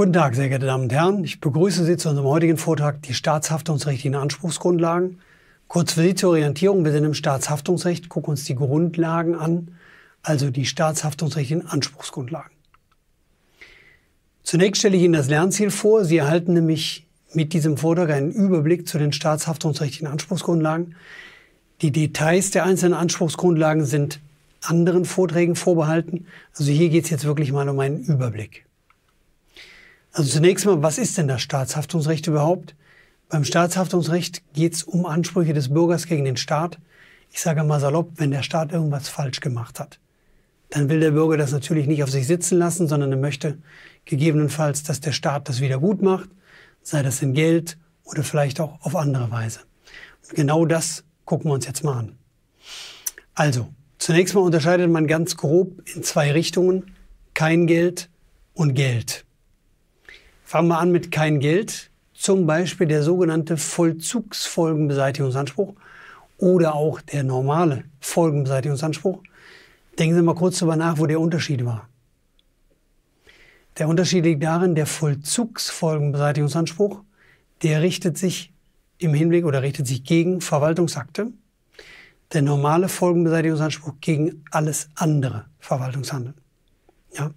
Guten Tag, sehr geehrte Damen und Herren. Ich begrüße Sie zu unserem heutigen Vortrag Die Staatshaftungsrechtlichen Anspruchsgrundlagen. Kurz für Sie zur Orientierung, wir sind im Staatshaftungsrecht, gucken uns die Grundlagen an, also die staatshaftungsrechtlichen Anspruchsgrundlagen. Zunächst stelle ich Ihnen das Lernziel vor. Sie erhalten nämlich mit diesem Vortrag einen Überblick zu den staatshaftungsrechtlichen Anspruchsgrundlagen. Die Details der einzelnen Anspruchsgrundlagen sind anderen Vorträgen vorbehalten. Also hier geht es jetzt wirklich mal um einen Überblick. Also zunächst mal, was ist denn das Staatshaftungsrecht überhaupt? Beim Staatshaftungsrecht geht es um Ansprüche des Bürgers gegen den Staat. Ich sage mal salopp, wenn der Staat irgendwas falsch gemacht hat, dann will der Bürger das natürlich nicht auf sich sitzen lassen, sondern er möchte gegebenenfalls, dass der Staat das wieder gut macht, sei das in Geld oder vielleicht auch auf andere Weise. Und genau das gucken wir uns jetzt mal an. Also, zunächst mal unterscheidet man ganz grob in zwei Richtungen, kein Geld und Geld. Fangen wir an mit kein Geld. Zum Beispiel der sogenannte Vollzugsfolgenbeseitigungsanspruch oder auch der normale Folgenbeseitigungsanspruch. Denken Sie mal kurz darüber nach, wo der Unterschied war. Der Unterschied liegt darin, der Vollzugsfolgenbeseitigungsanspruch, der richtet sich im Hinblick oder richtet sich gegen Verwaltungsakte. Der normale Folgenbeseitigungsanspruch gegen alles andere Verwaltungshandeln. Ja?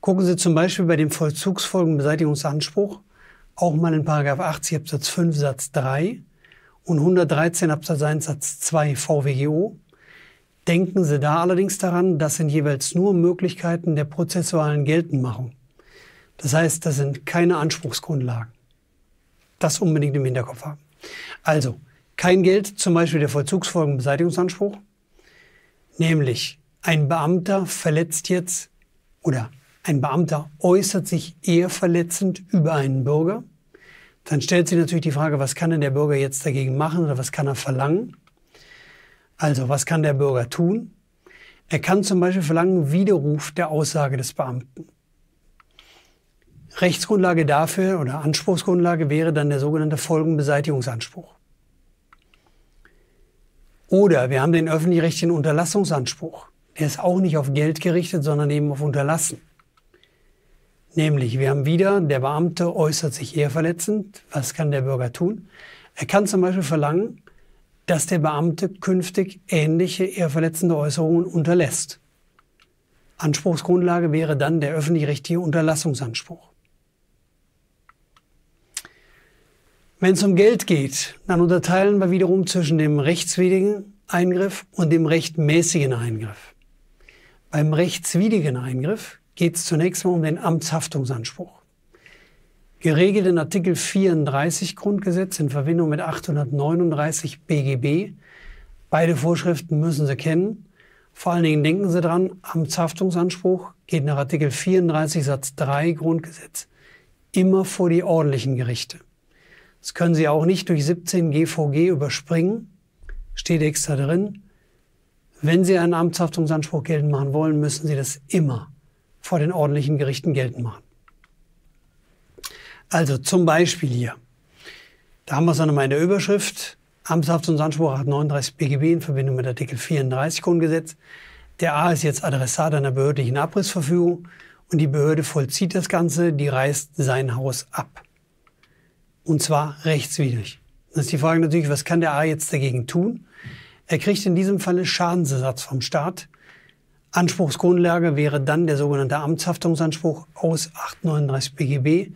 Gucken Sie zum Beispiel bei dem Vollzugsfolgenbeseitigungsanspruch auch mal in 80 Absatz 5 Satz 3 und 113 Absatz 1 Satz 2 VWGO. Denken Sie da allerdings daran, das sind jeweils nur Möglichkeiten der prozessualen Geltendmachung. Das heißt, das sind keine Anspruchsgrundlagen. Das unbedingt im Hinterkopf haben. Also, kein Geld, zum Beispiel der Vollzugsfolgenbeseitigungsanspruch, nämlich ein Beamter verletzt jetzt oder ein Beamter äußert sich eher verletzend über einen Bürger, dann stellt sich natürlich die Frage, was kann denn der Bürger jetzt dagegen machen oder was kann er verlangen? Also was kann der Bürger tun? Er kann zum Beispiel verlangen Widerruf der Aussage des Beamten. Rechtsgrundlage dafür oder Anspruchsgrundlage wäre dann der sogenannte Folgenbeseitigungsanspruch. Oder wir haben den öffentlich-rechtlichen Unterlassungsanspruch. Der ist auch nicht auf Geld gerichtet, sondern eben auf Unterlassen. Nämlich, wir haben wieder, der Beamte äußert sich eher verletzend. Was kann der Bürger tun? Er kann zum Beispiel verlangen, dass der Beamte künftig ähnliche eher verletzende Äußerungen unterlässt. Anspruchsgrundlage wäre dann der öffentlich-rechtliche Unterlassungsanspruch. Wenn es um Geld geht, dann unterteilen wir wiederum zwischen dem rechtswidrigen Eingriff und dem rechtmäßigen Eingriff. Beim rechtswidrigen Eingriff geht es zunächst mal um den Amtshaftungsanspruch. Geregelt in Artikel 34 Grundgesetz in Verbindung mit 839 BGB. Beide Vorschriften müssen Sie kennen. Vor allen Dingen denken Sie dran, Amtshaftungsanspruch geht nach Artikel 34 Satz 3 Grundgesetz immer vor die ordentlichen Gerichte. Das können Sie auch nicht durch 17 GVG überspringen. Steht extra drin. Wenn Sie einen Amtshaftungsanspruch geltend machen wollen, müssen Sie das immer vor den ordentlichen Gerichten geltend machen. Also zum Beispiel hier. Da haben wir es dann nochmal in der Überschrift. Amtshaft und Amtshaftungs- 39 BGB in Verbindung mit Artikel 34 Grundgesetz. Der A ist jetzt Adressat einer behördlichen Abrissverfügung und die Behörde vollzieht das Ganze, die reißt sein Haus ab. Und zwar rechtswidrig. Das ist die Frage natürlich, was kann der A jetzt dagegen tun? Er kriegt in diesem Falle Schadensersatz vom Staat Anspruchsgrundlage wäre dann der sogenannte Amtshaftungsanspruch aus 839 BGB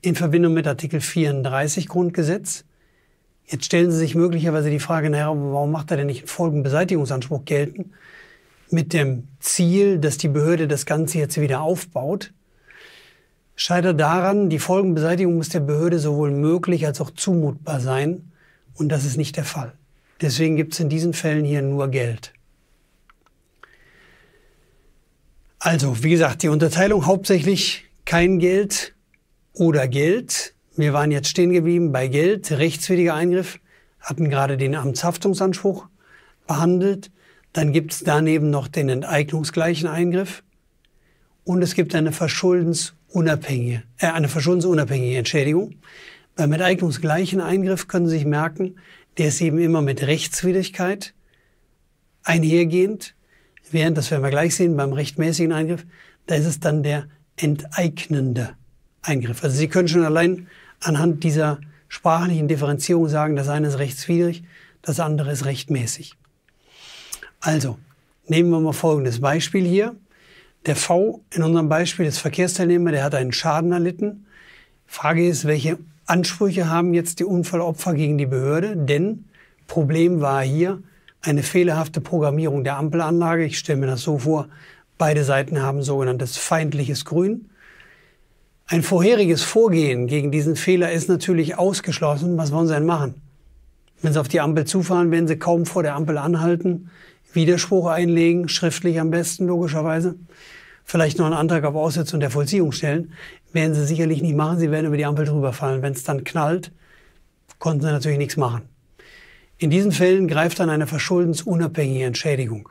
in Verbindung mit Artikel 34 Grundgesetz. Jetzt stellen Sie sich möglicherweise die Frage, naja, warum macht er denn nicht einen Folgenbeseitigungsanspruch geltend? Mit dem Ziel, dass die Behörde das Ganze jetzt wieder aufbaut. Scheitert daran, die Folgenbeseitigung muss der Behörde sowohl möglich als auch zumutbar sein. Und das ist nicht der Fall. Deswegen gibt es in diesen Fällen hier nur Geld. Also, wie gesagt, die Unterteilung hauptsächlich kein Geld oder Geld. Wir waren jetzt stehen geblieben bei Geld, rechtswidriger Eingriff, hatten gerade den Amtshaftungsanspruch behandelt. Dann gibt es daneben noch den enteignungsgleichen Eingriff und es gibt eine verschuldensunabhängige, äh, eine verschuldensunabhängige Entschädigung. Beim enteignungsgleichen Eingriff können Sie sich merken, der ist eben immer mit Rechtswidrigkeit einhergehend während, das werden wir gleich sehen, beim rechtmäßigen Eingriff, da ist es dann der enteignende Eingriff. Also Sie können schon allein anhand dieser sprachlichen Differenzierung sagen, das eine ist rechtswidrig, das andere ist rechtmäßig. Also, nehmen wir mal folgendes Beispiel hier. Der V in unserem Beispiel ist Verkehrsteilnehmer, der hat einen Schaden erlitten. Frage ist, welche Ansprüche haben jetzt die Unfallopfer gegen die Behörde? Denn Problem war hier, eine fehlerhafte Programmierung der Ampelanlage. Ich stelle mir das so vor, beide Seiten haben sogenanntes feindliches Grün. Ein vorheriges Vorgehen gegen diesen Fehler ist natürlich ausgeschlossen. Was wollen Sie denn machen? Wenn Sie auf die Ampel zufahren, werden Sie kaum vor der Ampel anhalten, Widerspruch einlegen, schriftlich am besten logischerweise. Vielleicht noch einen Antrag auf Aussetzung der Vollziehung stellen. Werden Sie sicherlich nicht machen. Sie werden über die Ampel drüber fallen. Wenn es dann knallt, konnten Sie natürlich nichts machen. In diesen Fällen greift dann eine verschuldensunabhängige Entschädigung.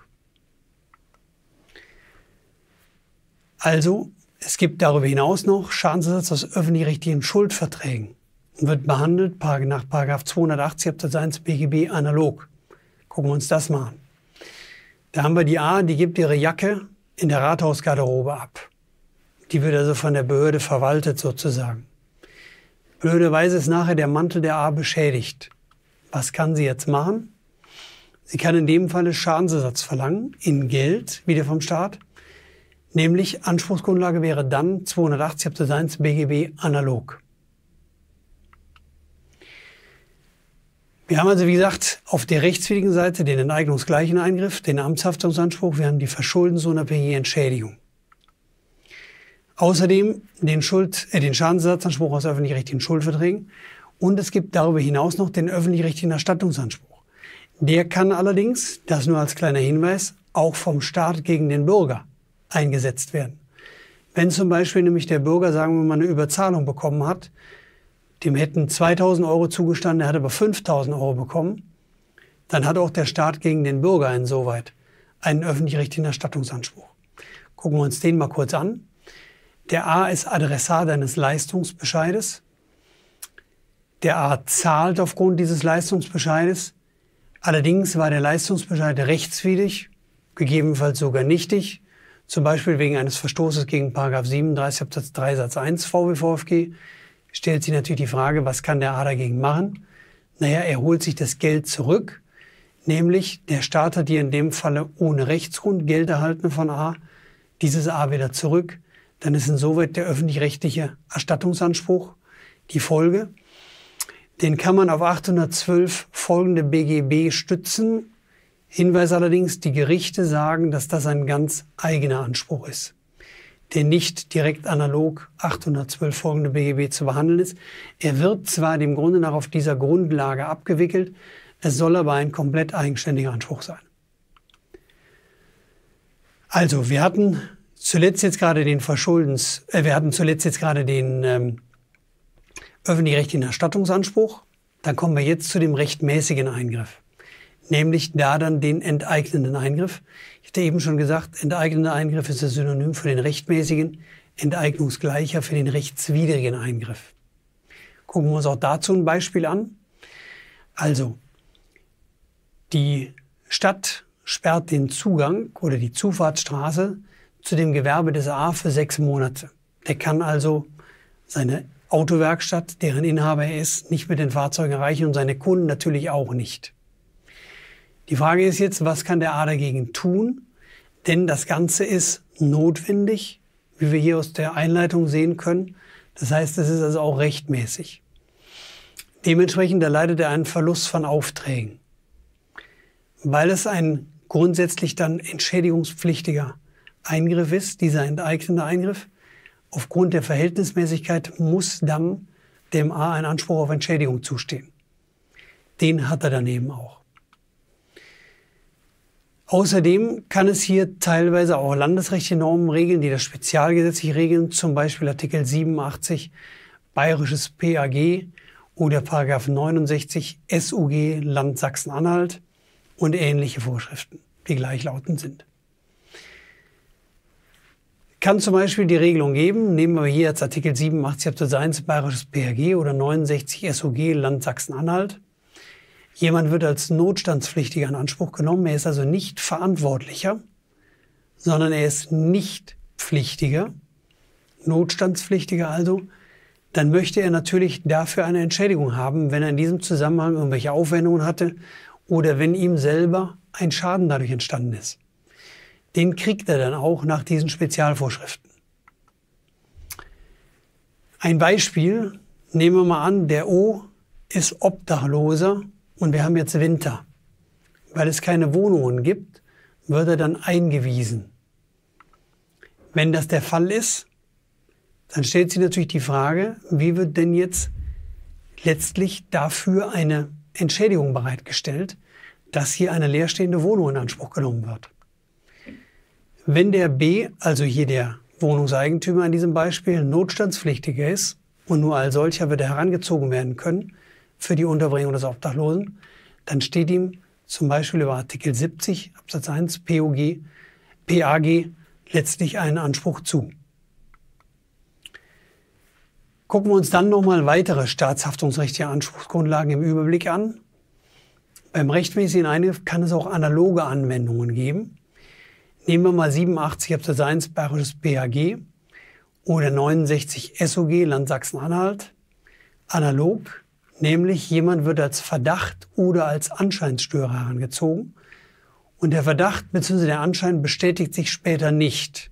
Also, es gibt darüber hinaus noch Schadensersatz aus öffentlich-rechtlichen Schuldverträgen und wird behandelt nach 280 Absatz 1 BGB analog. Gucken wir uns das mal an. Da haben wir die A, die gibt ihre Jacke in der Rathausgarderobe ab. Die wird also von der Behörde verwaltet sozusagen. Blöderweise ist nachher der Mantel der A beschädigt. Was kann sie jetzt machen? Sie kann in dem Falle Schadensersatz verlangen, in Geld, wieder vom Staat. Nämlich Anspruchsgrundlage wäre dann 280 Absatz 1 BGB analog. Wir haben also, wie gesagt, auf der rechtswidrigen Seite den enteignungsgleichen Eingriff, den Amtshaftungsanspruch, wir haben die verschuldensunabhängige Entschädigung. Außerdem den, Schuld, äh, den Schadensersatzanspruch aus öffentlich-rechtlichen Schuldverträgen und es gibt darüber hinaus noch den öffentlich-rechtlichen Erstattungsanspruch. Der kann allerdings, das nur als kleiner Hinweis, auch vom Staat gegen den Bürger eingesetzt werden. Wenn zum Beispiel nämlich der Bürger, sagen wir mal, eine Überzahlung bekommen hat, dem hätten 2000 Euro zugestanden, er hat aber 5000 Euro bekommen, dann hat auch der Staat gegen den Bürger insoweit einen öffentlich-rechtlichen Erstattungsanspruch. Gucken wir uns den mal kurz an. Der A ist Adressar deines Leistungsbescheides der Art zahlt aufgrund dieses Leistungsbescheides. Allerdings war der Leistungsbescheid rechtswidrig, gegebenenfalls sogar nichtig, zum Beispiel wegen eines Verstoßes gegen 37 Absatz 3 Satz 1 VWVFG, stellt sich natürlich die Frage, was kann der A dagegen machen? Naja, er holt sich das Geld zurück, nämlich der Staat hat hier in dem Falle ohne Rechtsgrund Geld erhalten von A, dieses A wieder zurück, dann ist insoweit der öffentlich-rechtliche Erstattungsanspruch die Folge. Den kann man auf 812 folgende BGB stützen. Hinweis allerdings, die Gerichte sagen, dass das ein ganz eigener Anspruch ist, der nicht direkt analog 812 folgende BGB zu behandeln ist. Er wird zwar dem Grunde nach auf dieser Grundlage abgewickelt, es soll aber ein komplett eigenständiger Anspruch sein. Also, wir hatten zuletzt jetzt gerade den Verschuldens, äh, wir hatten zuletzt jetzt gerade den ähm, öffentlich-rechtlichen Erstattungsanspruch. Dann kommen wir jetzt zu dem rechtmäßigen Eingriff, nämlich da dann den enteignenden Eingriff. Ich hatte eben schon gesagt, enteignender Eingriff ist das Synonym für den rechtmäßigen, enteignungsgleicher für den rechtswidrigen Eingriff. Gucken wir uns auch dazu ein Beispiel an. Also, die Stadt sperrt den Zugang oder die Zufahrtsstraße zu dem Gewerbe des A für sechs Monate. Der kann also seine Autowerkstatt, deren Inhaber er ist, nicht mit den Fahrzeugen erreichen und seine Kunden natürlich auch nicht. Die Frage ist jetzt, was kann der A dagegen tun? Denn das Ganze ist notwendig, wie wir hier aus der Einleitung sehen können. Das heißt, es ist also auch rechtmäßig. Dementsprechend erleidet er einen Verlust von Aufträgen, weil es ein grundsätzlich dann entschädigungspflichtiger Eingriff ist, dieser enteignende Eingriff. Aufgrund der Verhältnismäßigkeit muss dann dem A ein Anspruch auf Entschädigung zustehen. Den hat er daneben auch. Außerdem kann es hier teilweise auch landesrechtliche Normen regeln, die das spezialgesetzlich regeln, zum Beispiel Artikel 87 Bayerisches PAG oder Paragraph 69 SUG Land Sachsen-Anhalt und ähnliche Vorschriften, die gleichlautend sind kann zum Beispiel die Regelung geben, nehmen wir hier jetzt Artikel 87 Absatz 1 Bayerisches PRG oder 69 SOG Land Sachsen-Anhalt. Jemand wird als Notstandspflichtiger in Anspruch genommen. Er ist also nicht Verantwortlicher, sondern er ist nicht Pflichtiger. Notstandspflichtiger also. Dann möchte er natürlich dafür eine Entschädigung haben, wenn er in diesem Zusammenhang irgendwelche Aufwendungen hatte oder wenn ihm selber ein Schaden dadurch entstanden ist den kriegt er dann auch nach diesen Spezialvorschriften. Ein Beispiel, nehmen wir mal an, der O ist Obdachloser und wir haben jetzt Winter. Weil es keine Wohnungen gibt, wird er dann eingewiesen. Wenn das der Fall ist, dann stellt sich natürlich die Frage, wie wird denn jetzt letztlich dafür eine Entschädigung bereitgestellt, dass hier eine leerstehende Wohnung in Anspruch genommen wird. Wenn der B, also hier der Wohnungseigentümer in diesem Beispiel, notstandspflichtiger ist und nur als solcher wird er herangezogen werden können für die Unterbringung des Obdachlosen, dann steht ihm zum Beispiel über Artikel 70 Absatz 1 POG, PAG letztlich einen Anspruch zu. Gucken wir uns dann nochmal weitere staatshaftungsrechtliche Anspruchsgrundlagen im Überblick an. Beim rechtmäßigen Eingriff kann es auch analoge Anwendungen geben. Nehmen wir mal 87 Absatz 1 Bayerisches BAG oder 69 SOG Land Sachsen-Anhalt. Analog, nämlich jemand wird als Verdacht oder als Anscheinsstörer herangezogen und der Verdacht bzw. der Anschein bestätigt sich später nicht.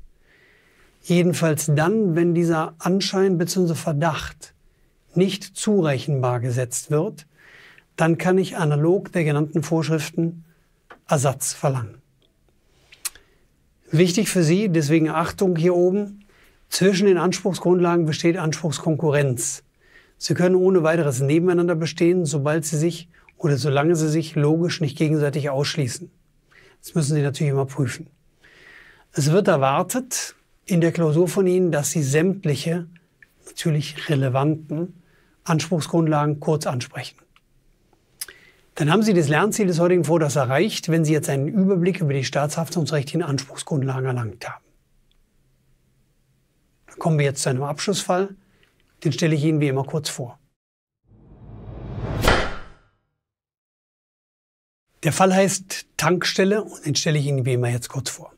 Jedenfalls dann, wenn dieser Anschein bzw. Verdacht nicht zurechenbar gesetzt wird, dann kann ich analog der genannten Vorschriften Ersatz verlangen. Wichtig für Sie, deswegen Achtung hier oben, zwischen den Anspruchsgrundlagen besteht Anspruchskonkurrenz. Sie können ohne weiteres nebeneinander bestehen, sobald Sie sich oder solange Sie sich logisch nicht gegenseitig ausschließen. Das müssen Sie natürlich immer prüfen. Es wird erwartet in der Klausur von Ihnen, dass Sie sämtliche, natürlich relevanten Anspruchsgrundlagen kurz ansprechen dann haben Sie das Lernziel des heutigen Vortrags erreicht, wenn Sie jetzt einen Überblick über die staatshaftungsrechtlichen Anspruchsgrundlagen erlangt haben. Dann kommen wir jetzt zu einem Abschlussfall. Den stelle ich Ihnen wie immer kurz vor. Der Fall heißt Tankstelle und den stelle ich Ihnen wie immer jetzt kurz vor.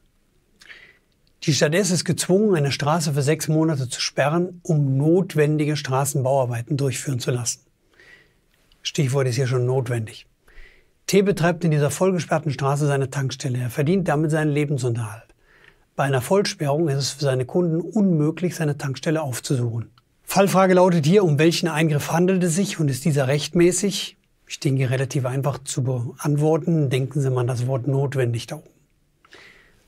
Die Stadt S ist gezwungen, eine Straße für sechs Monate zu sperren, um notwendige Straßenbauarbeiten durchführen zu lassen. Stichwort ist hier schon notwendig. T betreibt in dieser vollgesperrten Straße seine Tankstelle. Er verdient damit seinen Lebensunterhalt. Bei einer Vollsperrung ist es für seine Kunden unmöglich, seine Tankstelle aufzusuchen. Fallfrage lautet hier, um welchen Eingriff handelt es sich und ist dieser rechtmäßig? Ich denke, relativ einfach zu beantworten. Denken Sie mal an das Wort notwendig da oben.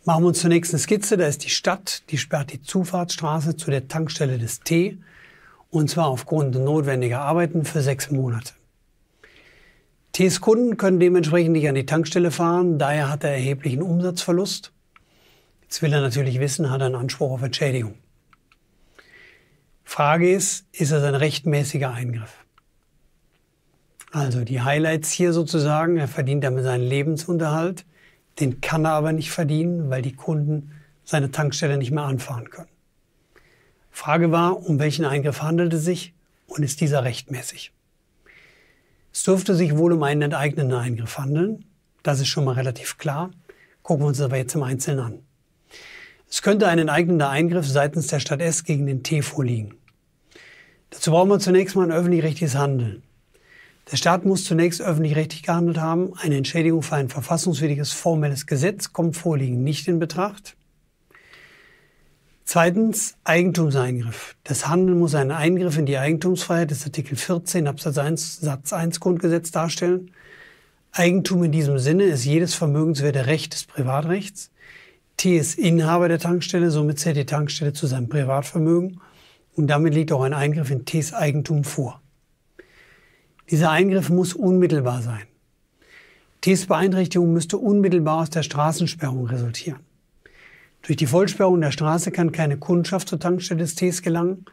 Machen wir uns zunächst eine Skizze. Da ist die Stadt, die sperrt die Zufahrtsstraße zu der Tankstelle des T und zwar aufgrund notwendiger Arbeiten für sechs Monate. Ts Kunden können dementsprechend nicht an die Tankstelle fahren, daher hat er erheblichen Umsatzverlust. Jetzt will er natürlich wissen, hat er einen Anspruch auf Entschädigung. Frage ist, ist das ein rechtmäßiger Eingriff? Also die Highlights hier sozusagen, er verdient damit seinen Lebensunterhalt, den kann er aber nicht verdienen, weil die Kunden seine Tankstelle nicht mehr anfahren können. Frage war, um welchen Eingriff handelt es sich und ist dieser rechtmäßig? Es dürfte sich wohl um einen enteignenden Eingriff handeln. Das ist schon mal relativ klar. Gucken wir uns das aber jetzt im Einzelnen an. Es könnte ein enteignender Eingriff seitens der Stadt S gegen den T vorliegen. Dazu brauchen wir zunächst mal ein öffentlich-rechtliches Handeln. Der Staat muss zunächst öffentlich-rechtlich gehandelt haben. Eine Entschädigung für ein verfassungswidriges formelles Gesetz kommt vorliegen nicht in Betracht. Zweitens Eigentumseingriff. Das Handeln muss einen Eingriff in die Eigentumsfreiheit des Artikel 14 Absatz 1 Satz 1 Grundgesetz darstellen. Eigentum in diesem Sinne ist jedes vermögenswerte Recht des Privatrechts. T ist Inhaber der Tankstelle, somit zählt die Tankstelle zu seinem Privatvermögen und damit liegt auch ein Eingriff in Ts Eigentum vor. Dieser Eingriff muss unmittelbar sein. Ts Beeinträchtigung müsste unmittelbar aus der Straßensperrung resultieren. Durch die Vollsperrung der Straße kann keine Kundschaft zur Tankstelle des Tees gelangen.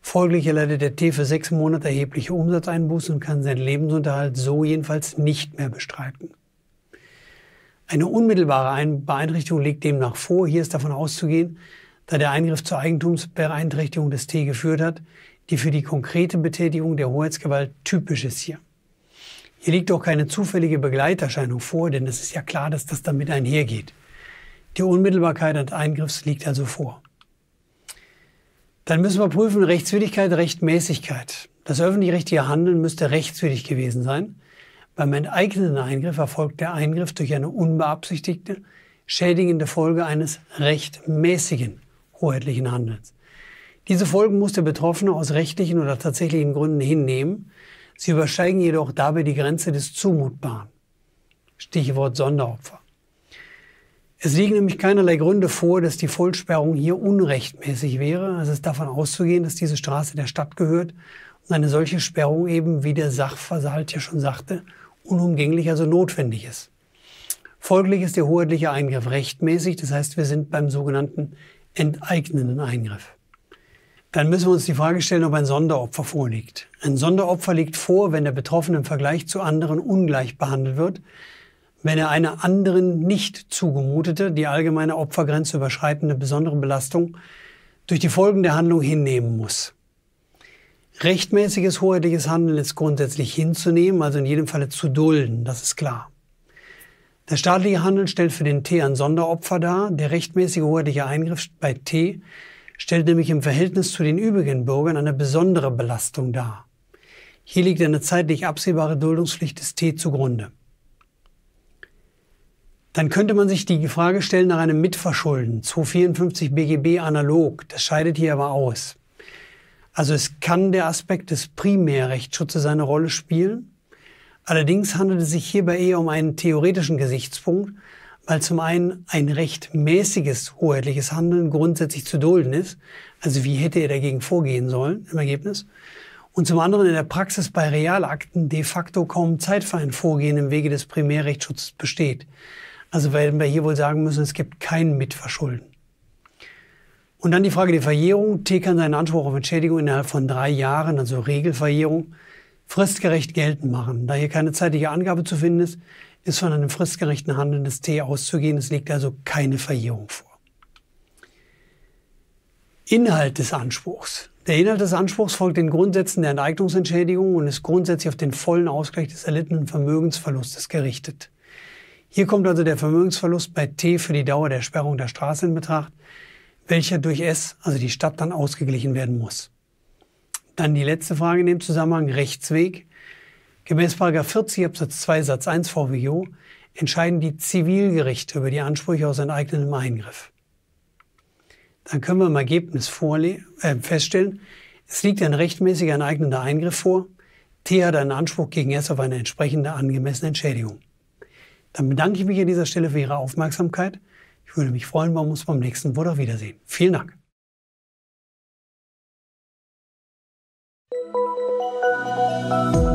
Folglich erleidet der Tee für sechs Monate erhebliche Umsatzeinbußen und kann seinen Lebensunterhalt so jedenfalls nicht mehr bestreiten. Eine unmittelbare Beeinträchtigung liegt demnach vor. Hier ist davon auszugehen, da der Eingriff zur Eigentumsbeeinträchtigung des Tee geführt hat, die für die konkrete Betätigung der Hoheitsgewalt typisch ist hier. Hier liegt auch keine zufällige Begleiterscheinung vor, denn es ist ja klar, dass das damit einhergeht. Die Unmittelbarkeit des Eingriffs liegt also vor. Dann müssen wir prüfen Rechtswidrigkeit, Rechtmäßigkeit. Das öffentlich-rechtliche Handeln müsste rechtswidrig gewesen sein. Beim enteignen Eingriff erfolgt der Eingriff durch eine unbeabsichtigte, schädigende Folge eines rechtmäßigen hoheitlichen Handelns. Diese Folgen muss der Betroffene aus rechtlichen oder tatsächlichen Gründen hinnehmen. Sie übersteigen jedoch dabei die Grenze des Zumutbaren. Stichwort Sonderopfer. Es liegen nämlich keinerlei Gründe vor, dass die Vollsperrung hier unrechtmäßig wäre. Also es ist davon auszugehen, dass diese Straße der Stadt gehört und eine solche Sperrung eben, wie der Sachversalt ja schon sagte, unumgänglich, also notwendig ist. Folglich ist der hoheitliche Eingriff rechtmäßig, das heißt, wir sind beim sogenannten enteignenden Eingriff. Dann müssen wir uns die Frage stellen, ob ein Sonderopfer vorliegt. Ein Sonderopfer liegt vor, wenn der Betroffene im Vergleich zu anderen ungleich behandelt wird, wenn er einer anderen nicht zugemutete, die allgemeine Opfergrenze überschreitende besondere Belastung durch die Folgen der Handlung hinnehmen muss. Rechtmäßiges hoheitliches Handeln ist grundsätzlich hinzunehmen, also in jedem Falle zu dulden, das ist klar. Das staatliche Handeln stellt für den T ein Sonderopfer dar. Der rechtmäßige hoheitliche Eingriff bei T stellt nämlich im Verhältnis zu den übrigen Bürgern eine besondere Belastung dar. Hier liegt eine zeitlich absehbare Duldungspflicht des T zugrunde dann könnte man sich die Frage stellen nach einem Mitverschulden. 254 BGB analog, das scheidet hier aber aus. Also es kann der Aspekt des Primärrechtsschutzes eine Rolle spielen. Allerdings handelt es sich hierbei eher um einen theoretischen Gesichtspunkt, weil zum einen ein rechtmäßiges hoheitliches Handeln grundsätzlich zu dulden ist. Also wie hätte er dagegen vorgehen sollen im Ergebnis? Und zum anderen in der Praxis bei Realakten de facto kaum Zeit für ein Vorgehen im Wege des Primärrechtsschutzes besteht. Also werden wir hier wohl sagen müssen, es gibt kein Mitverschulden. Und dann die Frage der Verjährung. T kann seinen Anspruch auf Entschädigung innerhalb von drei Jahren, also Regelverjährung, fristgerecht geltend machen. Da hier keine zeitliche Angabe zu finden ist, ist von einem fristgerechten Handeln des T auszugehen. Es liegt also keine Verjährung vor. Inhalt des Anspruchs. Der Inhalt des Anspruchs folgt den Grundsätzen der Enteignungsentschädigung und ist grundsätzlich auf den vollen Ausgleich des erlittenen Vermögensverlustes gerichtet. Hier kommt also der Vermögensverlust bei T für die Dauer der Sperrung der Straße in Betracht, welcher durch S, also die Stadt, dann ausgeglichen werden muss. Dann die letzte Frage in dem Zusammenhang, Rechtsweg. Gemäß 40 Absatz 2 Satz 1 VWO entscheiden die Zivilgerichte über die Ansprüche aus enteignendem Eingriff. Dann können wir im Ergebnis äh, feststellen, es liegt ein rechtmäßiger enteignender Eingriff vor, T hat einen Anspruch gegen S auf eine entsprechende angemessene Entschädigung. Dann bedanke ich mich an dieser Stelle für Ihre Aufmerksamkeit. Ich würde mich freuen, wenn wir uns beim nächsten Wort auf Wiedersehen. Vielen Dank. Musik